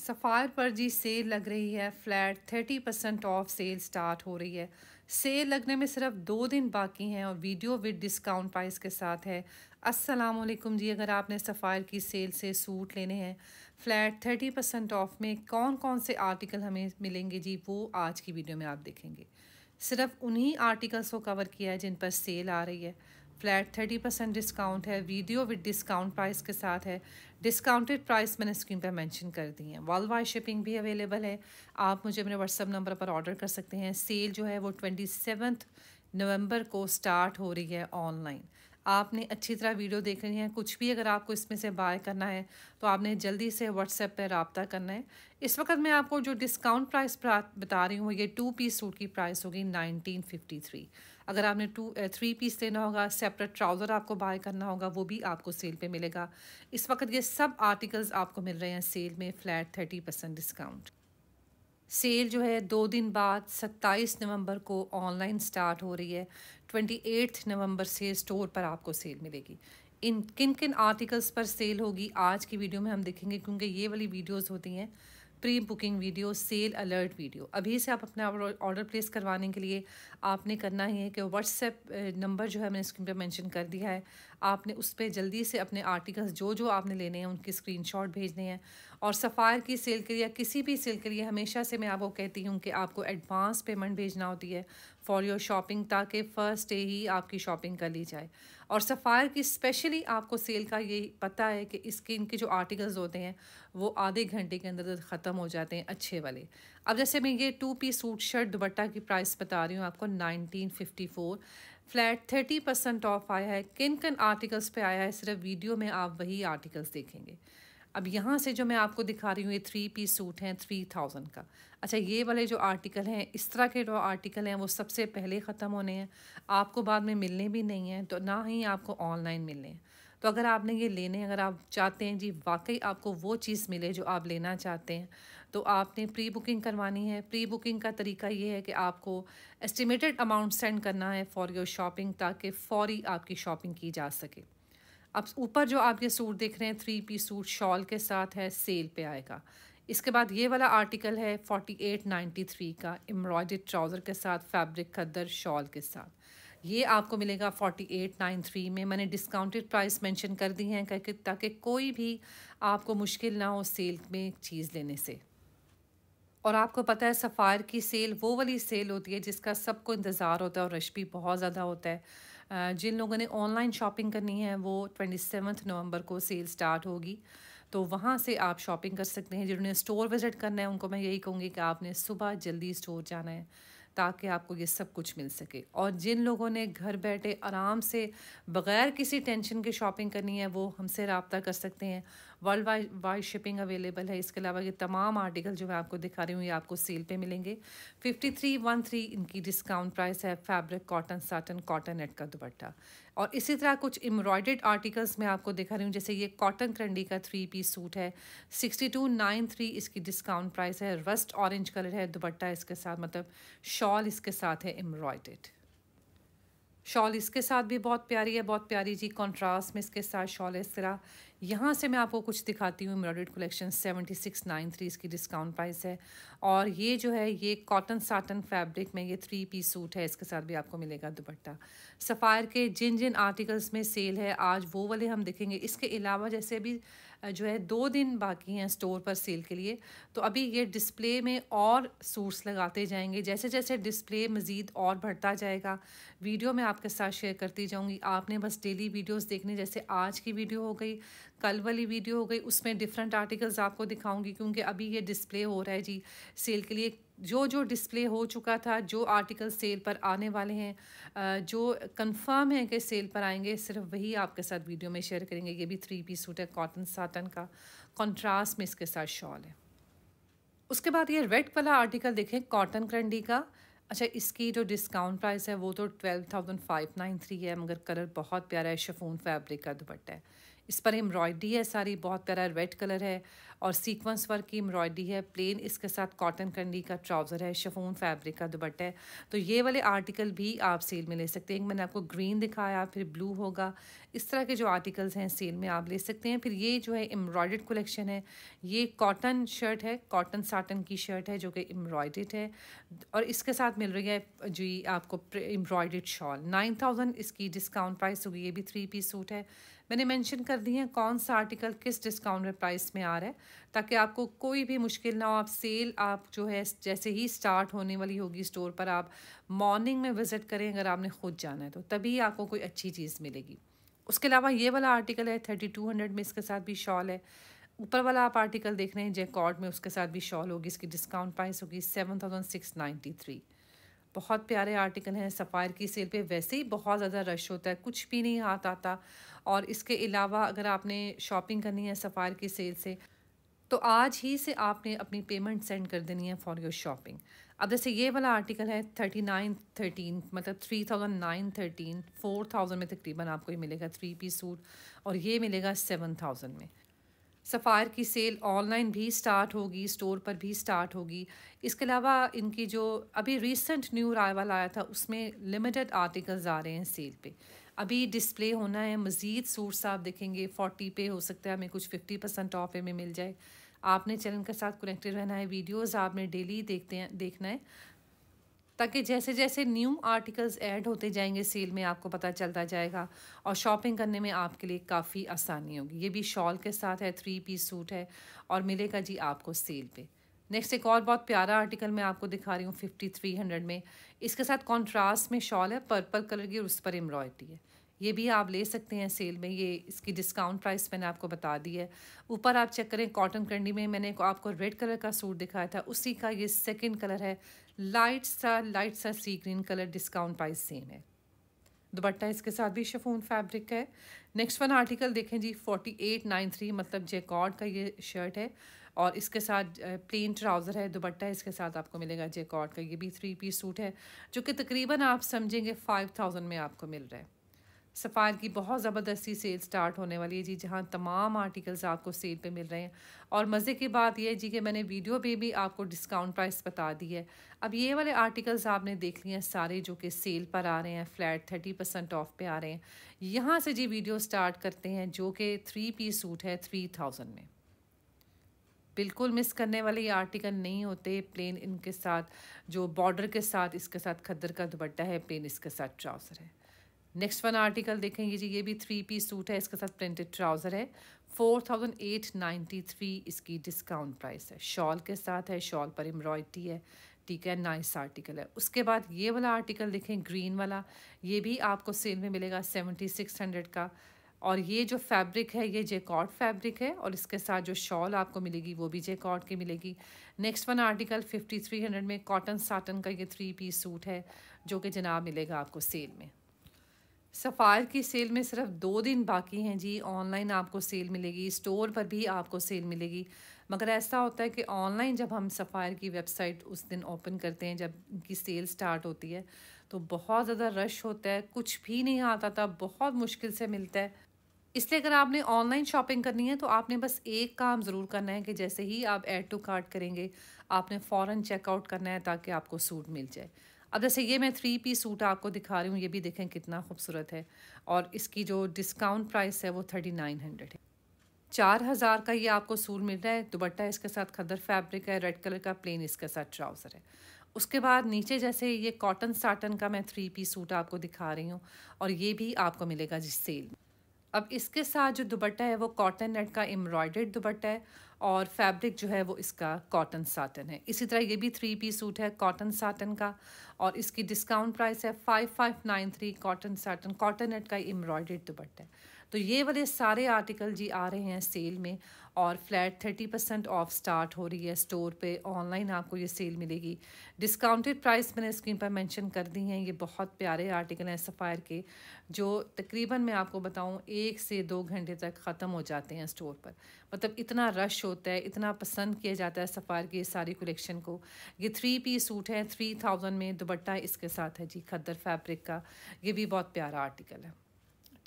सफ़ार पर जी सेल लग रही है flat thirty percent off sale start हो रही है सेल लगने में सिर्फ दो दिन बाकी हैं और वीडियो विद डिस्काउंट प्राइस के साथ है अस्सलाम वालेकुम जी अगर आपने सफ़ार की सेल से सूट लेने हैं फ्लैट थर्टी परसेंट ऑफ में कौन कौन से आर्टिकल हमें मिलेंगे जी वो आज की वीडियो में आप देखेंगे सिर्फ उन्हीं आर्टिकल्स को कवर किया है जिन पर सेल आ रही है फ्लैट थर्टी परसेंट डिस्काउंट है वीडियो विद डिस्काउंट प्राइस के साथ है डिस्काउंटेड प्राइस मैंने स्क्रीन पर मेंशन कर दी है वॉल वाई शिपिंग भी अवेलेबल है आप मुझे मेरे व्हाट्सअप नंबर पर ऑर्डर कर सकते हैं सेल जो है वो ट्वेंटी सेवन्थ नवंबर को स्टार्ट हो रही है ऑनलाइन आपने अच्छी तरह वीडियो देखनी है कुछ भी अगर आपको इसमें से बाय करना है तो आपने जल्दी से व्हाट्सएप पर रबता करना है इस वक्त मैं आपको जो डिस्काउंट प्राइस बता रही हूँ ये टू पीस सूट की प्राइस होगी नाइनटीन फिफ्टी थ्री अगर आपने टू थ्री पीस लेना होगा सेपरेट ट्राउज़र आपको बाय करना होगा वो भी आपको सेल पे मिलेगा इस वक्त ये सब आर्टिकल्स आपको मिल रहे हैं सेल में flat thirty percent discount sale जो है दो दिन बाद सत्ताईस नवंबर को ऑनलाइन स्टार्ट हो रही है ट्वेंटी एट्थ नवम्बर से स्टोर पर आपको सेल मिलेगी इन किन किन आर्टिकल्स पर सेल होगी आज की वीडियो में हम देखेंगे क्योंकि ये वाली वीडियोज़ होती हैं pre booking video sale alert video अभी से आप अपना ऑर्डर प्लेस करवाने के लिए आपने करना ही है कि व्हाट्सएप नंबर जो है मैंने स्क्रीन पर मेंशन कर दिया है आपने उस पर जल्दी से अपने आर्टिकल्स जो जो आपने लेने हैं उनके स्क्रीनशॉट भेजने हैं और सफ़ार की सेल के लिए किसी भी सेल के लिए हमेशा से मैं आपको कहती हूँ कि आपको एडवांस पेमेंट भेजना होती है फॉर योर शॉपिंग ताकि फ़र्स्ट डे ही आपकी शॉपिंग कर ली जाए और सफ़ायर की स्पेशली आपको सेल का ये पता है कि इसके इनके जो आर्टिकल्स होते हैं वो आधे घंटे के अंदर ख़त्म हो जाते हैं अच्छे वाले अब जैसे मैं ये two P suit shirt dupatta की प्राइस बता रही हूँ आपको nineteen fifty four flat thirty percent off आया है किन किन आर्टिकल्स पे आया है सिर्फ वीडियो में आप वही आर्टिकल्स देखेंगे अब यहाँ से जो मैं आपको दिखा रही हूँ ये थ्री पीस सूट हैं थ्री थाउजेंड का अच्छा ये वाले जो आर्टिकल हैं इस तरह के जो आर्टिकल हैं वो सबसे पहले ख़त्म होने हैं आपको बाद में मिलने भी नहीं हैं तो ना ही आपको ऑनलाइन मिलने हैं तो अगर आपने ये लेने अगर आप चाहते हैं जी वाकई आपको वो चीज़ मिले जो आप लेना चाहते हैं तो आपने प्री बुकिंग करवानी है प्री बुकिंग का तरीका ये है कि आपको एस्टिमेटेड अमाउंट सेंड करना है फॉर योर शॉपिंग ताकि फ़ौरी आपकी शॉपिंग की जा सके अब ऊपर जो आप ये सूट देख रहे हैं थ्री पीस सूट शॉल के साथ है सेल पे आएगा इसके बाद ये वाला आर्टिकल है फोर्टी एट नाइन्टी थ्री का एम्ब्रॉयड ट्राउज़र के साथ फैब्रिक खद्दर शॉल के साथ ये आपको मिलेगा फोर्टी एट नाइन थ्री में मैंने डिस्काउंटेड प्राइस मेंशन कर दी हैं करके ताकि कोई भी आपको मुश्किल ना हो सेल में चीज़ लेने से और आपको पता है सफ़ायर की सेल वो वाली सेल होती है जिसका सबको इंतज़ार होता है और रश भी बहुत ज़्यादा होता है जिन लोगों ने ऑनलाइन शॉपिंग करनी है वो ट्वेंटी सेवन्थ नवंबर को सेल स्टार्ट होगी तो वहाँ से आप शॉपिंग कर सकते हैं जिन्होंने स्टोर विज़िट करना है उनको मैं यही कहूँगी कि आपने सुबह जल्दी स्टोर जाना है ताकि आपको ये सब कुछ मिल सके और जिन लोगों ने घर बैठे आराम से बग़ैर किसी टेंशन के शॉपिंग करनी है वो हमसे रबता कर सकते हैं world wide wide shipping available है इसके अलावा ये तमाम आर्टिकल जो मैं आपको दिखा रही हूँ ये आपको सेल पे मिलेंगे फिफ्टी थ्री वन थ्री इनकी डिस्काउंट प्राइस है fabric cotton satin cotton net का दुपट्टा और इसी तरह कुछ एम्ब्रॉयडेड आर्टिकल्स मैं आपको दिखा रही हूँ जैसे ये कॉटन करंडी का थ्री पीस सूट है सिक्सटी टू नाइन थ्री इसकी डिस्काउंट प्राइस है रस्ट ऑरेंज कलर है दुपट्टा इसके साथ मतलब शॉल इसके साथ है एम्ब्रॉयडेड शॉल इसके साथ भी बहुत प्यारी है बहुत प्यारी जी कंट्रास्ट में इसके साथ शॉल इस तरह यहाँ से मैं आपको कुछ दिखाती हूँ embroidered collection seventy six nine three इसकी डिस्काउंट प्राइस है और ये जो है ये कॉटन साटन फैब्रिक में ये थ्री पीस सूट है इसके साथ भी आपको मिलेगा दुपट्टा सफ़ायर के जिन जिन आर्टिकल्स में सेल है आज वो वाले हम देखेंगे इसके अलावा जैसे अभी जो है दो दिन बाकी हैं स्टोर पर सेल के लिए तो अभी ये डिस्प्ले में और सूट्स लगाते जाएंगे जैसे जैसे डिस्प्ले मज़ीद और बढ़ता जाएगा वीडियो मैं आपके साथ शेयर करती जाऊँगी आपने बस डेली वीडियोज़ देखने जैसे आज की वीडियो हो गई कल वाली वीडियो हो गई उसमें डिफरेंट आर्टिकल्स आपको दिखाऊंगी क्योंकि अभी ये डिस्प्ले हो रहा है जी सेल के लिए जो जो डिस्प्ले हो चुका था जो आर्टिकल सेल पर आने वाले हैं जो कंफर्म है कि सेल पर आएंगे सिर्फ वही आपके साथ वीडियो में शेयर करेंगे ये भी थ्री पीस सूट है कॉटन साटन का कॉन्ट्रास्ट में इसके साथ शॉल है उसके बाद ये रेड वाला आर्टिकल देखें कॉटन क्रंडी का अच्छा इसकी जो डिस्काउंट प्राइस है वो तो twelve thousand five nine three है मगर कलर बहुत प्यारा है शफून फैब्रिक का दुपट्टा है इस पर एम्ब्रॉयडरी है सारी बहुत प्यारा रेड कलर है और सीक्वेंस वर्क की एम्ब्रॉयडरी है प्लेन इसके साथ कॉटन कंडी का ट्राउज़र है शफोन फैब्रिक का दुपट्टा है तो ये वाले आर्टिकल भी आप सेल में ले सकते हैं मैंने आपको ग्रीन दिखाया फिर ब्लू होगा इस तरह के जो आर्टिकल्स हैं सेल में आप ले सकते हैं फिर ये जो है एम्ब्रॉयड कलेक्शन है ये कॉटन शर्ट है कॉटन साटन की शर्ट है जो कि एम्ब्रॉयड है और इसके साथ मिल रही है जी आपको एम्ब्रॉयड शॉल नाइन इसकी डिस्काउंट प्राइस होगी ये भी थ्री पीस सूट है मैंने मैंशन कर दी हैं कौन सा आर्टिकल किस में प्राइस में आ रहा है ताकि आपको कोई भी मुश्किल ना हो आप सेल आप जो है जैसे ही स्टार्ट होने वाली होगी स्टोर पर आप मॉर्निंग में विज़िट करें अगर आपने खुद जाना है तो तभी आपको कोई अच्छी चीज़ मिलेगी उसके अलावा ये वाला आर्टिकल है थर्टी टू हंड्रेड में इसके साथ भी शॉल है ऊपर वाला आप आर्टिकल देख रहे हैं जैकॉर्ड में उसके साथ भी शॉल होगी इसकी डिस्काउंट प्राइस होगी seven thousand six ninety three बहुत प्यारे आर्टिकल हैं सफ़ायर की सेल पे वैसे ही बहुत ज़्यादा रश होता है कुछ भी नहीं हाथ आता और इसके अलावा अगर आपने शॉपिंग करनी है सफ़ायर की सेल से तो आज ही से आपने अपनी पेमेंट सेंड कर देनी है फॉर योर शॉपिंग अब जैसे ये वाला आर्टिकल है थर्टी नाइन थर्टीन मतलब three thousand nine thirteen four thousand में तकरीबन आपको ये मिलेगा थ्री पी सूट और ये मिलेगा सेवन थाउजेंड में सफ़ार की सेल ऑनलाइन भी स्टार्ट होगी स्टोर पर भी स्टार्ट होगी इसके अलावा इनकी जो अभी रिसेंट न्यू राइवल आया था उसमें लिमिटेड आर्टिकल्स आ रहे हैं सेल पे अभी डिस्प्ले होना है मज़ीद सूट्स आप देखेंगे फोर्टी पे हो सकता है हमें कुछ फिफ्टी परसेंट ऑफ में मिल जाए आपने चैनल के साथ कनेक्टेड रहना है वीडियोज़ आपने डेली देखते हैं देखना है ताकि जैसे जैसे न्यू आर्टिकल्स ऐड होते जाएंगे सेल में आपको पता चलता जाएगा और शॉपिंग करने में आपके लिए काफ़ी आसानी होगी ये भी शॉल के साथ है थ्री पीस सूट है और मिलेगा जी आपको सेल पे नेक्स्ट एक और बहुत प्यारा आर्टिकल मैं आपको दिखा रही हूँ फिफ्टी थ्री हंड्रेड में इसके साथ कॉन्ट्रास्ट में शॉल है पर्पल कलर की और उस पर एम्ब्रॉयडरी है ये भी आप ले सकते हैं सेल में ये इसकी डिस्काउंट प्राइस मैंने आपको बता दी है ऊपर आप चेक करें कॉटन कंडी में मैंने आपको रेड कलर का सूट दिखाया था उसी का ये सेकंड कलर है लाइट सा लाइट सा sea green colour discount price same है दुपट्टा इसके साथ भी शफून फैब्रिक है नेक्स्ट वन आर्टिकल देखें जी फोर्टी एट नाइन थ्री मतलब जेकॉड का ये शर्ट है और इसके साथ प्लेन ट्राउज़र है दुपट्टा इसके साथ आपको मिलेगा जेकॉड का ये भी थ्री पीस सूट है जो कि तकरीबन आप समझेंगे फाइव थाउजेंड में आपको मिल रहा है सफ़ार की बहुत ज़बरदस्ती सेल स्टार्ट होने वाली है जी जहाँ तमाम आर्टिकल्स आपको सेल पे मिल रहे हैं और मज़े की बात यह है जी कि मैंने वीडियो पे भी आपको डिस्काउंट प्राइस बता दी है अब ये वाले आर्टिकल्स आपने देख लिए हैं सारे जो कि सेल पर आ रहे हैं फ्लैट थर्टी परसेंट ऑफ पे आ रहे हैं यहाँ से जी वीडियो स्टार्ट करते हैं जो कि थ्री पी सूट है थ्री थाउजेंड में बिल्कुल मिस करने वाले ये आर्टिकल नहीं होते प्लेन इनके साथ जो बॉर्डर के साथ इसके साथ खद्दर का दुपट्टा है प्लेन इसके साथ ट्राउज़र है नेक्स्ट वन आर्टिकल देखेंगे जी ये भी थ्री पीस सूट है इसके साथ प्रिंटेड ट्राउज़र है four thousand eight ninety three इसकी डिस्काउंट प्राइस है शॉल के साथ है शॉल पर एम्ब्रॉयडरी है ठीक है नाइस आर्टिकल है उसके बाद ये वाला आर्टिकल देखें ग्रीन वाला ये भी आपको सेल में मिलेगा सेवेंटी सिक्स हंड्रेड का और ये जो फैब्रिक है ये जेकॉट फैब्रिक है और इसके साथ जो शॉल आपको मिलेगी वो भी जेकॉट की मिलेगी next one article fifty three hundred में कॉटन साटन का ये थ्री पीस सूट है जो कि जनाब मिलेगा आपको सेल में सफ़ार की सेल में सिर्फ दो दिन बाकी हैं जी ऑनलाइन आपको सेल मिलेगी स्टोर पर भी आपको सेल मिलेगी मगर ऐसा होता है कि ऑनलाइन जब हम सफ़ायर की वेबसाइट उस दिन ओपन करते हैं जब इनकी सेल स्टार्ट होती है तो बहुत ज़्यादा रश होता है कुछ भी नहीं आता था बहुत मुश्किल से मिलता है इसलिए अगर आपने ऑनलाइन शॉपिंग करनी है तो आपने बस एक काम ज़रूर करना है कि जैसे ही आप एड टू कार्ट करेंगे आपने फ़ौरन चेकआउट करना है ताकि आपको सूट मिल जाए अब जैसे ये मैं थ्री पीस सूट आपको दिखा रही हूँ ये भी देखें कितना खूबसूरत है और इसकी जो डिस्काउंट प्राइस है वो थर्टी नाइन हंड्रेड है चार हज़ार का ये आपको सूट मिल रहा है दुपट्टा इसके साथ खदर फैब्रिक है रेड कलर का प्लेन इसके साथ ट्राउज़र है उसके बाद नीचे जैसे ये कॉटन साटन का मैं थ्री पीस सूट आपको दिखा रही हूँ और ये भी आपको मिलेगा जिस सेल में अब इसके साथ जो दुपट्टा है वो कॉटन नेट का एम्ब्रॉयडर्ड दुपट्टा है और फैब्रिक जो है वो इसका कॉटन साटन है इसी तरह ये भी थ्री पीस सूट है कॉटन साटन का और इसकी डिस्काउंट प्राइस है five five nine three cotton satin cotton net का एम्ब्रॉयडर्ड दुपट्टा है तो ये वाले सारे आर्टिकल जी आ रहे हैं सेल में और flat thirty percent off start हो रही है स्टोर पे ऑनलाइन आपको ये सेल मिलेगी डिस्काउंटेड प्राइस मैंने स्क्रीन पर मेंशन कर दी हैं ये बहुत प्यारे आर्टिकल हैं सफ़ायर के जो तकरीबन मैं आपको बताऊँ एक से दो घंटे तक ख़त्म हो जाते हैं स्टोर पर मतलब इतना रश होता है इतना पसंद किया जाता है सफ़ायर की सारी कलेक्शन को ये थ्री पीस सूट है थ्री थाउजेंड में दुबट्टा इसके साथ है जी खद्दर फैब्रिक का ये भी बहुत प्यारा आर्टिकल है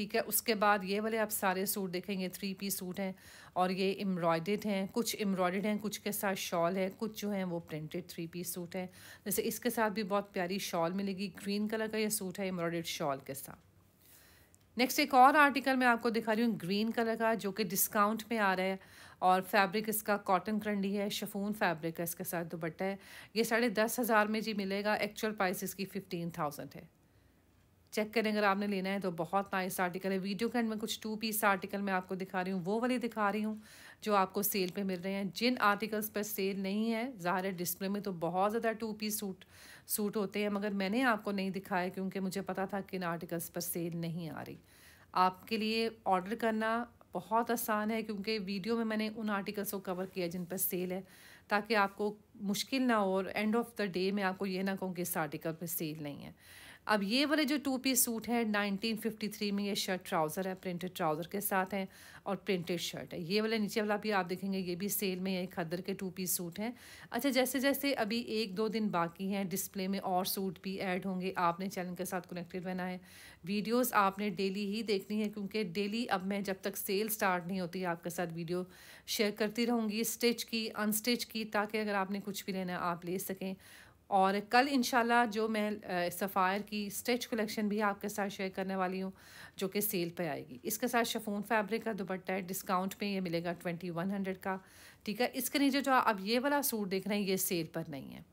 ठीक है उसके बाद ये वाले आप सारे सूट देखेंगे थ्री पीस सूट हैं और ये एम्ब्रॉयडेड हैं कुछ एम्ब्रॉयडेड हैं कुछ के साथ शॉल है कुछ जो हैं वो प्रिंटेड थ्री पीस सूट हैं जैसे इसके साथ भी बहुत प्यारी शॉल मिलेगी ग्रीन कलर का ये सूट है एम्ब्रॉयडेड शॉल के साथ नेक्स्ट एक और आर्टिकल मैं आपको दिखा रही हूँ ग्रीन कलर का जो कि डिस्काउंट में आ रहा है और फैब्रिक इसका कॉटन करंडी है शफून फैब्रिक है इसके साथ दुपट्टा है ये साढ़े दस हज़ार में जी मिलेगा एक्चुअल प्राइस इसकी फिफ्टीन थाउजेंड है चेक करें अगर आपने लेना है तो बहुत नाइस आर्टिकल है वीडियो के एंड में कुछ टू पीस आर्टिकल मैं आपको दिखा रही हूँ वो वाले दिखा रही हूँ जो आपको सेल पे मिल रहे हैं जिन आर्टिकल्स पर सेल नहीं है ज़ाहिर है डिस्प्ले में तो बहुत ज़्यादा टू पीस सूट सूट होते हैं मगर मैंने आपको नहीं दिखाया क्योंकि मुझे पता था कि इन आर्टिकल्स पर सेल नहीं आ रही आपके लिए ऑर्डर करना बहुत आसान है क्योंकि वीडियो में मैंने उन आर्टिकल्स को कवर किया जिन पर सेल है ताकि आपको मुश्किल ना हो और एंड ऑफ द डे में आपको ये ना कहूँ कि इस आर्टिकल पर सेल नहीं है अब ये वाले जो टू पीस सूट है 1953 में ये शर्ट ट्राउज़र है प्रिंटेड ट्राउज़र के साथ हैं और प्रिंटेड शर्ट है ये वाला नीचे वाला भी आप देखेंगे ये भी सेल में है खद्दर के टू पीस सूट हैं अच्छा जैसे जैसे अभी एक दो दिन बाकी हैं डिस्प्ले में और सूट भी ऐड होंगे आपने चैनल के साथ कनेक्टेड रहना है वीडियोज़ आपने डेली ही देखनी है क्योंकि डेली अब मैं जब तक सेल स्टार्ट नहीं होती आपके साथ वीडियो शेयर करती रहूँगी स्टिच की अनस्टिच की ताकि अगर आपने कुछ भी लेना आप ले सकें और कल इन जो मैं सफ़ायर की स्टिच कलेक्शन भी आपके साथ शेयर करने वाली हूँ जो कि सेल पे आएगी इसके साथ शफून फैब्रिक का दुपट्टा है डिस्काउंट पे ये मिलेगा ट्वेंटी वन हंड्रेड का ठीक है इसके नीचे जो आप ये वाला सूट देख रहे हैं ये सेल पर नहीं है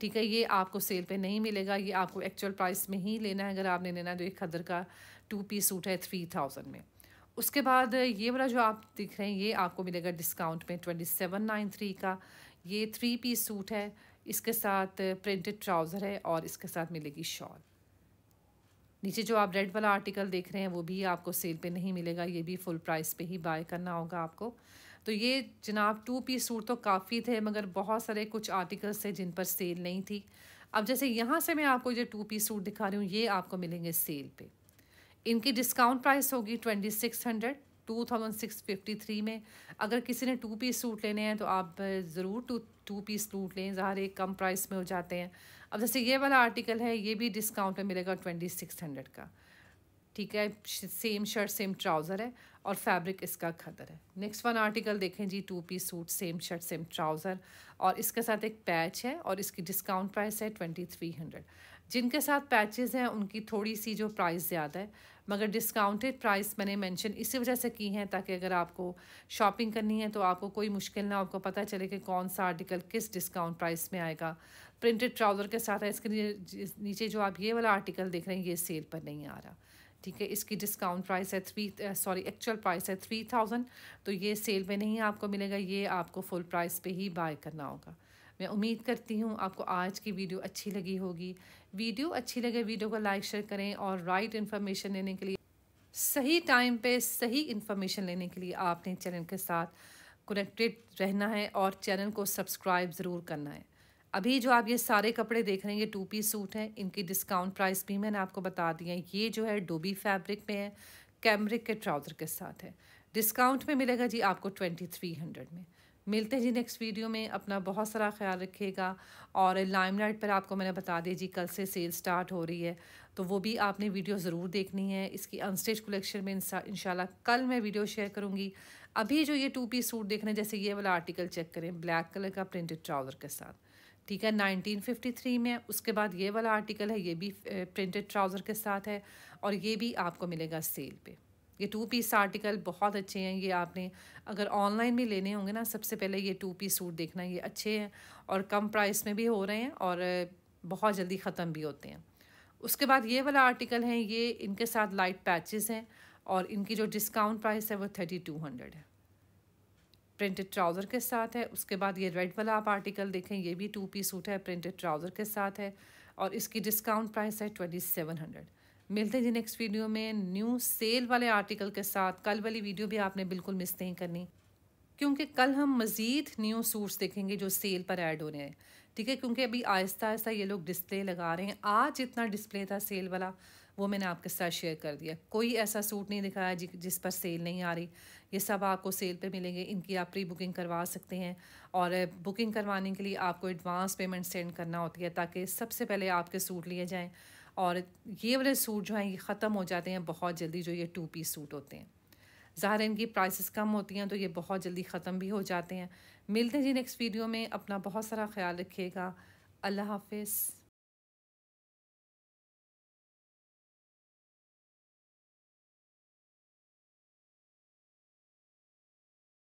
ठीक है ये आपको सेल पे नहीं मिलेगा ये आपको एक्चुअल प्राइस में ही लेना है अगर आपने लेना तो एक खदर का टू पीस सूट है थ्री थाउजेंड में उसके बाद ये वाला जो आप दिख रहे हैं ये आपको मिलेगा डिस्काउंट में ट्वेंटी सेवन नाइन थ्री का ये थ्री पीस सूट है इसके साथ प्रिंटेड ट्राउज़र है और इसके साथ मिलेगी शॉल नीचे जो आप रेड वाला आर्टिकल देख रहे हैं वो भी आपको सेल पे नहीं मिलेगा ये भी फुल प्राइस पे ही बाय करना होगा आपको तो ये जनाब टू पीस सूट तो काफ़ी थे मगर बहुत सारे कुछ आर्टिकल्स थे जिन पर सेल नहीं थी अब जैसे यहाँ से मैं आपको ये टू पीस सूट दिखा रही हूँ ये आपको मिलेंगे सेल पे इनकी डिस्काउंट प्राइस होगी twenty six hundred two thousand six fifty three में अगर किसी ने टू पीस सूट लेने हैं तो आप ज़रूर टू टू पीस सूट लें ज़ाहिर एक कम प्राइस में हो जाते हैं अब जैसे ये वाला आर्टिकल है ये भी डिस्काउंट में मिलेगा ट्वेंटी सिक्स हंड्रेड का ठीक है सेम शर्ट सेम ट्राउज़र है और फैब्रिक इसका खदर है नेक्स्ट वन आर्टिकल देखें जी two piece suit same shirt same trouser और इसके साथ एक पैच है और इसकी डिस्काउंट प्राइस है ट्वेंटी थ्री हंड्रेड जिनके साथ पैचेज़ हैं उनकी थोड़ी सी जो प्राइस ज़्यादा है मगर डिस्काउंटेड प्राइस मैंने मेंशन इसी वजह से की हैं ताकि अगर आपको शॉपिंग करनी है तो आपको कोई मुश्किल ना आपको पता चले कि कौन सा आर्टिकल किस डिस्काउंट प्राइस में आएगा प्रिंटेड ट्राउज़र के साथ है इसके नीचे जो आप ये वाला आर्टिकल देख रहे हैं ये सेल पर नहीं आ रहा ठीक है इसकी डिस्काउंट प्राइस है थ्री सॉरी एक्चुअल प्राइस है थ्री थाउजेंड तो ये सेल पे नहीं आपको मिलेगा ये आपको फुल प्राइस पे ही बाय करना होगा मैं उम्मीद करती हूँ आपको आज की वीडियो अच्छी लगी होगी वीडियो अच्छी लगे वीडियो को लाइक शेयर करें और राइट इन्फॉर्मेशन लेने के लिए सही टाइम पे सही इन्फॉर्मेशन लेने के लिए आपने चैनल के साथ कनेक्टेड रहना है और चैनल को सब्सक्राइब ज़रूर करना है अभी जो आप ये सारे कपड़े देख रहे हैं ये टू पी सूट हैं इनकी डिस्काउंट प्राइस भी मैंने आपको बता दी है ये जो है डोबी फैब्रिक में है कैमरिक के ट्राउज़र के साथ है डिस्काउंट में मिलेगा जी आपको ट्वेंटी थ्री हंड्रेड में मिलते हैं जी नेक्स्ट वीडियो में अपना बहुत सारा ख्याल रखिएगा और लाइम लाइट पर आपको मैंने बता दी जी कल से सेल स्टार्ट हो रही है तो वो भी आपने वीडियो ज़रूर देखनी है इसकी अनस्टेज कलेक्शन में इंशाल्लाह कल मैं वीडियो शेयर करूँगी अभी जो ये टू पीस सूट देखना जैसे ये वाला आर्टिकल चेक करें ब्लैक कलर का प्रिंटेड ट्राउज़र के साथ ठीक है 1953 में उसके बाद ये वाला आर्टिकल है ये भी प्रिंटेड ट्राउज़र के साथ है और ये भी आपको मिलेगा सेल पे ये टू पीस आर्टिकल बहुत अच्छे हैं ये आपने अगर ऑनलाइन भी लेने होंगे ना सबसे पहले ये टू पीस सूट देखना ये अच्छे हैं और कम प्राइस में भी हो रहे हैं और बहुत जल्दी ख़त्म भी होते हैं उसके बाद ये वाला आर्टिकल है ये इनके साथ लाइट पैचेस हैं और इनकी जो डिस्काउंट प्राइस है वो थर्टी टू हंड्रेड है प्रिंटेड ट्राउज़र के साथ है उसके बाद ये रेड वाला आप आर्टिकल देखें ये भी टू पीस सूट है प्रिंटेड ट्राउज़र के साथ है और इसकी डिस्काउंट प्राइस है ट्वेंटी सेवन हंड्रेड मिलते जी नेक्स्ट वीडियो में न्यू सेल वाले आर्टिकल के साथ कल वाली वीडियो भी आपने बिल्कुल मिस नहीं करनी क्योंकि कल हम मज़ीद न्यू सूट्स देखेंगे जो सेल पर ऐड हो रहे हैं ठीक है क्योंकि अभी आहिस्ता आहिस्ता ये लोग डिस्प्ले लगा रहे हैं आज जितना डिस्प्ले था सेल वाला वो मैंने आपके साथ शेयर कर दिया कोई ऐसा सूट नहीं दिखाया जि, जिस पर सेल नहीं आ रही ये सब आपको सेल पे मिलेंगे इनकी आप प्री बुकिंग करवा सकते हैं और बुकिंग करवाने के लिए आपको एडवांस पेमेंट सेंड करना होती है ताकि सबसे पहले आपके सूट लिए जाएँ और ये वाले सूट जो हैं ये ख़त्म हो जाते हैं बहुत जल्दी जो ये टू पीस सूट होते हैं ज़ाहिर इनकी प्राइसेस कम होती हैं तो ये बहुत जल्दी ख़त्म भी हो जाते हैं मिलते हैं जी नेक्स्ट वीडियो में अपना बहुत सारा ख्याल रखिएगा अल्लाह हाफिज़